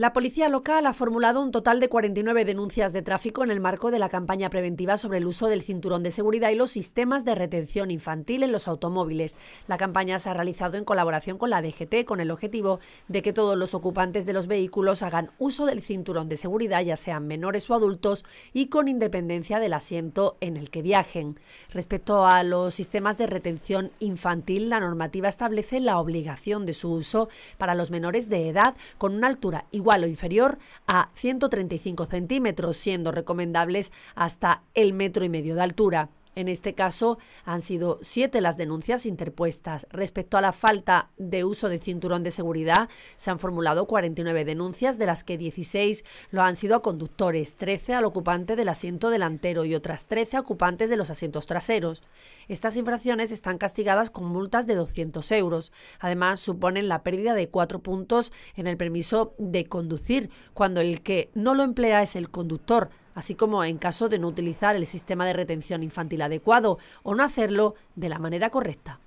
La policía local ha formulado un total de 49 denuncias de tráfico en el marco de la campaña preventiva sobre el uso del cinturón de seguridad y los sistemas de retención infantil en los automóviles. La campaña se ha realizado en colaboración con la DGT con el objetivo de que todos los ocupantes de los vehículos hagan uso del cinturón de seguridad, ya sean menores o adultos, y con independencia del asiento en el que viajen. Respecto a los sistemas de retención infantil, la normativa establece la obligación de su uso para los menores de edad con una altura igual igual o inferior a 135 centímetros, siendo recomendables hasta el metro y medio de altura. En este caso, han sido siete las denuncias interpuestas. Respecto a la falta de uso de cinturón de seguridad, se han formulado 49 denuncias, de las que 16 lo han sido a conductores, 13 al ocupante del asiento delantero y otras 13 ocupantes de los asientos traseros. Estas infracciones están castigadas con multas de 200 euros. Además, suponen la pérdida de cuatro puntos en el permiso de conducir, cuando el que no lo emplea es el conductor así como en caso de no utilizar el sistema de retención infantil adecuado o no hacerlo de la manera correcta.